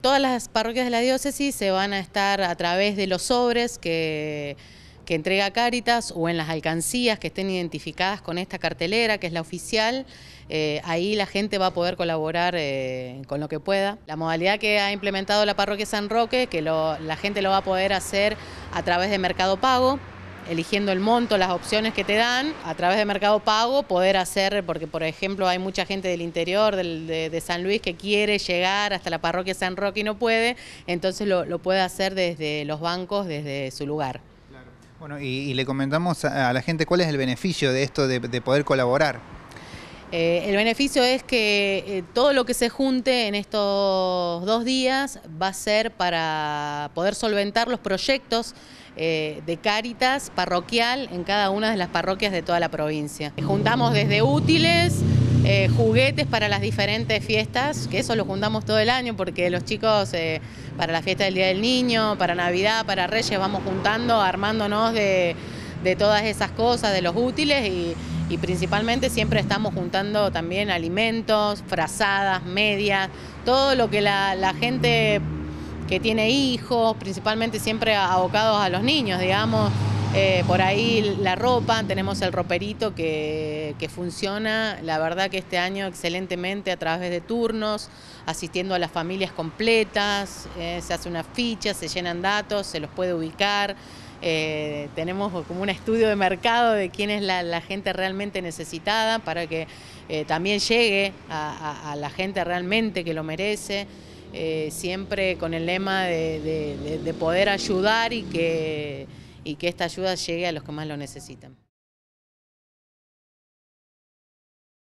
todas las parroquias de la diócesis se van a estar a través de los sobres que, entrega Cáritas o en las alcancías que estén identificadas con esta cartelera, que es la oficial, eh, ahí la gente va a poder colaborar eh, con lo que pueda. La modalidad que ha implementado la parroquia San Roque, que la gente lo va a poder hacer a través de Mercado Pago, eligiendo el monto, las opciones que te dan, a través de Mercado Pago poder hacer, porque por ejemplo hay mucha gente del interior de, San Luis que quiere llegar hasta la parroquia San Roque y no puede, entonces lo, puede hacer desde los bancos, desde su lugar. Claro. Bueno, y, le comentamos a la gente cuál es el beneficio de esto de, de poder colaborar. Eh, el beneficio es que eh, todo lo que se junte en estos dos días va a ser para poder solventar los proyectos eh, de Cáritas parroquial en cada una de las parroquias de toda la provincia. Juntamos desde útiles, juguetes para las diferentes fiestas, que eso lo juntamos todo el año porque los chicos para la fiesta del Día del Niño, para Navidad, para Reyes vamos juntando, armándonos de, de todas esas cosas, de los útiles y y principalmente siempre estamos juntando también alimentos, frazadas, medias, todo lo que la, gente que tiene hijos, principalmente siempre abocados a los niños, digamos. Eh, por ahí la ropa, tenemos el roperito que, funciona, la verdad que este año excelentemente a través de turnos, asistiendo a las familias completas, eh, se hace una ficha, se llenan datos, se los puede ubicar. Eh, tenemos como un estudio de mercado de quién es la, gente realmente necesitada para que también llegue a, la gente realmente que lo merece. siempre con el lema de, poder ayudar y que y que esta ayuda llegue a los que más lo necesitan.